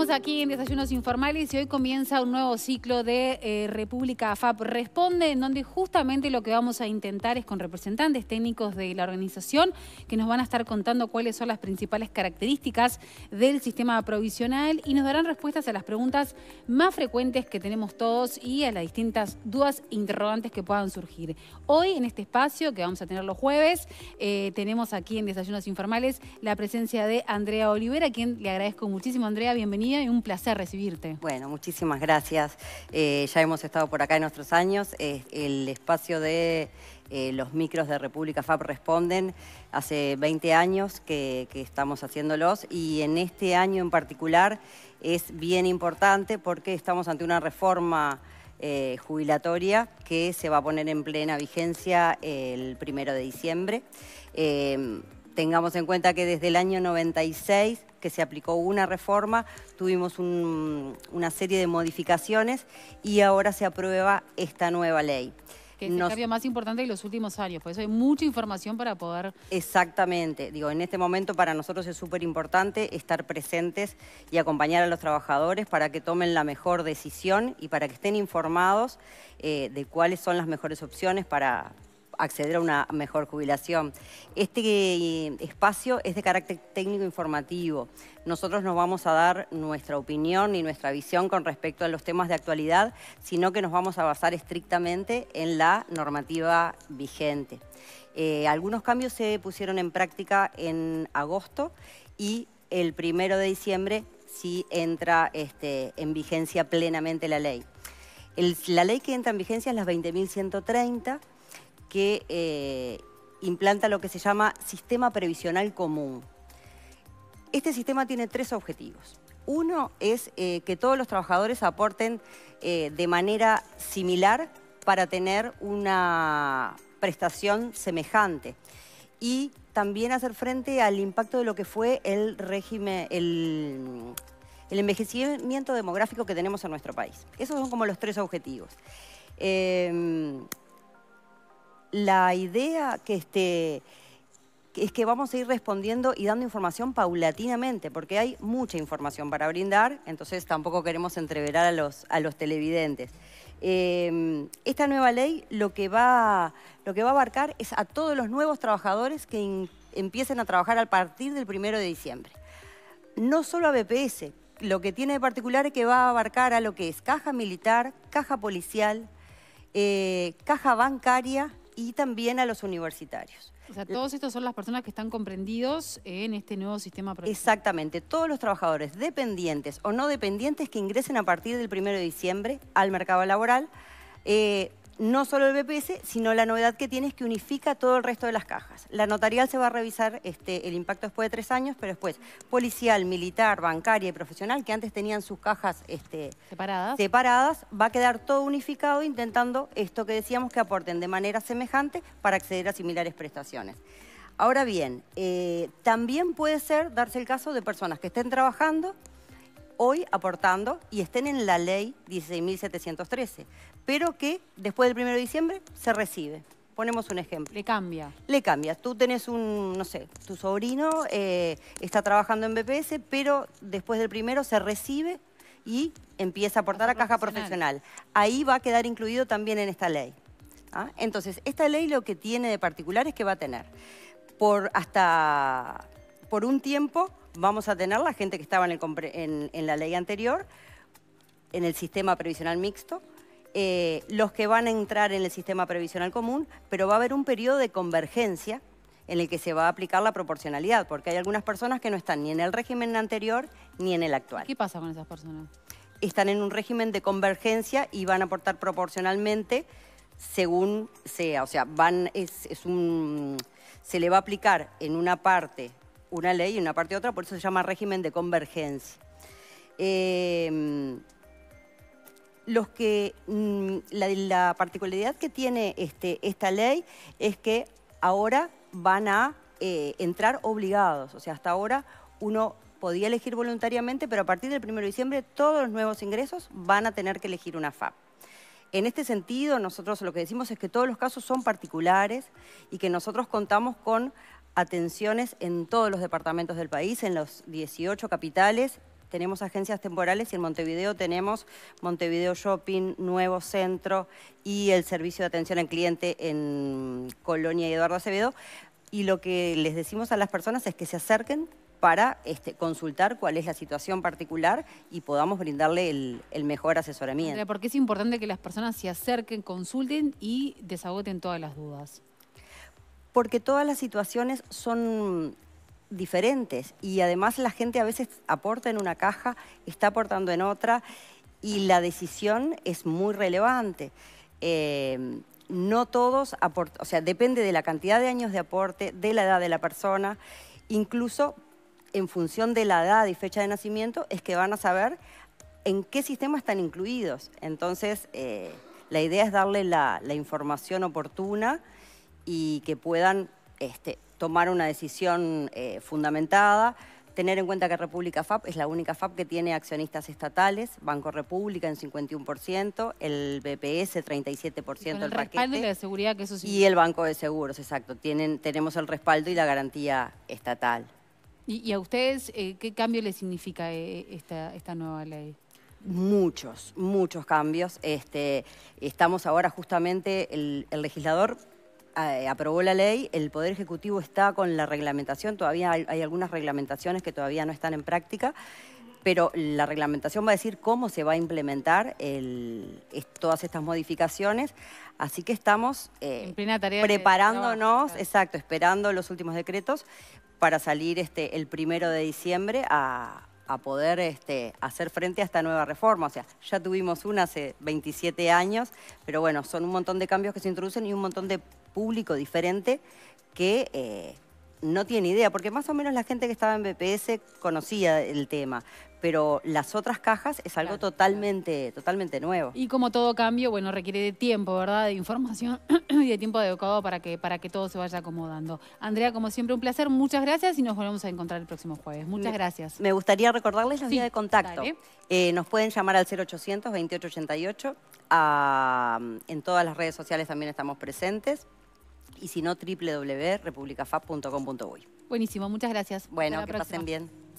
Estamos aquí en Desayunos Informales y hoy comienza un nuevo ciclo de eh, República AFAP Responde, en donde justamente lo que vamos a intentar es con representantes técnicos de la organización que nos van a estar contando cuáles son las principales características del sistema provisional y nos darán respuestas a las preguntas más frecuentes que tenemos todos y a las distintas dudas e interrogantes que puedan surgir. Hoy en este espacio que vamos a tener los jueves, eh, tenemos aquí en Desayunos Informales la presencia de Andrea Olivera, a quien le agradezco muchísimo. Andrea, bienvenida un placer recibirte. Bueno, muchísimas gracias. Eh, ya hemos estado por acá en nuestros años. el espacio de eh, los micros de República FAP responden. Hace 20 años que, estamos haciéndolos y en este año en particular es bien importante porque estamos ante una reforma eh, jubilatoria que se va a poner en plena vigencia el primero de diciembre. tengamos en cuenta que desde el año 96 que se aplicó una reforma, tuvimos una serie de modificaciones y ahora se aprueba esta nueva ley que es el cambio más importante de los últimos años. Por eso hay mucha información para poder... Exactamente. Digo, en este momento para nosotros es súper importante estar presentes y acompañar a los trabajadores para que tomen la mejor decisión y para que estén informados eh, de cuáles son las mejores opciones para, acceder a una mejor jubilación. Este eh, espacio es de carácter técnico informativo. Nosotros no vamos a dar nuestra opinión y nuestra visión con respecto a los temas de actualidad, sino que nos vamos a basar estrictamente en la normativa vigente. Eh, algunos cambios se pusieron en práctica en agosto y el primero de diciembre sí entra este, en vigencia plenamente la ley. la ley que entra en vigencia es la 20.130 que eh, implanta lo que se llama sistema previsional común. Este sistema tiene tres objetivos. Uno es eh, que todos los trabajadores aporten eh, de manera similar para tener una prestación semejante y también hacer frente al impacto de lo que fue el régimen, el, envejecimiento demográfico que tenemos en nuestro país. Esos son como los tres objetivos la idea este, que es que vamos a ir respondiendo y dando información paulatinamente, porque hay mucha información para brindar, entonces tampoco queremos entreverar a los, televidentes. Em, esta nueva ley lo que, va, lo que va a abarcar es a todos los nuevos trabajadores que empiecen a trabajar a partir del primero de diciembre. No solo a BPS, lo que tiene de particular es que va a abarcar a lo que es caja militar, caja policial, eh, caja bancaria y también a los universitarios. O sea, todos estos son las personas que están comprendidos en este nuevo sistema. Exactamente, todos los trabajadores dependientes o no dependientes que ingresen a partir del 1 de diciembre al mercado laboral eh, no solo el BPS, sino la novedad que tiene es que unifica todo el resto de las cajas. La notarial se va a revisar este, el impacto después de tres años, pero después policial, militar, bancaria y profesional, que antes tenían sus cajas este, separadas. separadas, va a quedar todo unificado intentando esto que decíamos que aporten de manera semejante para acceder a similares prestaciones. Ahora bien, eh, también puede ser darse el caso de personas que estén trabajando hoy aportando y estén en la ley 16.713, pero que después del 1 de diciembre se recibe. Ponemos un ejemplo. Le cambia. Le cambia. Tú tenés un, no sé, tu sobrino eh, está trabajando en BPS, pero después del primero se recibe y empieza a aportar a caja profesional. Ahí va a quedar incluido también en esta ley. ¿ah? Entonces, esta ley lo que tiene de particular es que va a tener por hasta por un tiempo vamos a tener la gente que estaba en, la ley anterior, en el sistema previsional mixto, eh, los que van a entrar en el sistema previsional común, pero va a haber un periodo de convergencia en el que se va a aplicar la proporcionalidad, porque hay algunas personas que no están ni en el régimen anterior ni en el actual. ¿Qué pasa con esas personas? Están en un régimen de convergencia y van a aportar proporcionalmente según sea, o sea, van, es un, se le va a aplicar en una parte una ley y una parte otra, por eso se llama régimen de convergencia. Eh, los que, mm, la, particularidad que tiene este, esta ley es que ahora van a eh, entrar obligados. O sea, hasta ahora uno podía elegir voluntariamente, pero a partir del 1 de diciembre todos los nuevos ingresos van a tener que elegir una FAP. En este sentido, nosotros lo que decimos es que todos los casos son particulares y que nosotros contamos con atenciones en todos los departamentos del país, en los 18 capitales. Tenemos agencias temporales y en Montevideo tenemos Montevideo Shopping, Nuevo Centro y el servicio de atención al cliente en Colonia y Eduardo Acevedo. Y lo que les decimos a las personas es que se acerquen para este, consultar cuál es la situación particular y podamos brindarle el, mejor asesoramiento. Porque es importante que las personas se acerquen, consulten y desagoten todas las dudas porque todas las situaciones son diferentes y además la gente a veces aporta en una caja, está aportando en otra y la decisión es muy relevante. Em, no todos aportan, o sea, depende de la cantidad de años de aporte, de la edad de la persona, incluso en función de la edad y fecha de nacimiento es que van a saber en qué sistema están incluidos. Entonces, eh, la idea es darle la información oportuna y que puedan este, tomar una decisión eh, fundamentada. Tener en cuenta que República FAP es la única FAP que tiene accionistas estatales, Banco República en 51%, el BPS 37% el respaldo y la seguridad que eso Y el Banco de Seguros, exacto. Tienen, tenemos el respaldo y la garantía estatal. ¿Y, a ustedes eh, qué cambio le significa eh, esta, esta nueva ley? Muchos, muchos cambios. Este, estamos ahora justamente, el legislador eh, aprobó la ley, el Poder Ejecutivo está con la reglamentación, todavía hay, algunas reglamentaciones que todavía no están en práctica, pero la reglamentación va a decir cómo se va a implementar todas estas modificaciones. Así que estamos eh, preparándonos, exacto, esperando los últimos decretos para salir este, el primero de diciembre a, poder este, hacer frente a esta nueva reforma. O sea, ya tuvimos una hace 27 años, pero bueno, son un montón de cambios que se introducen y un montón de público diferente que eh, no tiene idea, porque más o menos la gente que estaba en BPS conocía el tema, pero las otras cajas es algo totalmente, totalmente nuevo. Y como todo cambio, bueno, requiere de tiempo, ¿verdad? De información y de tiempo adecuado para que, para que todo se vaya acomodando. Andrea, como siempre, un placer, muchas gracias y nos volvemos a encontrar el próximo jueves. Muchas gracias. Me gustaría recordarles los días de contacto. Eh, nos pueden llamar al 0800 2888. Ah, en todas las redes sociales también estamos presentes y si no, www.republicafab.com.uy. Buenísimo, muchas gracias. Bueno, que pasen bien.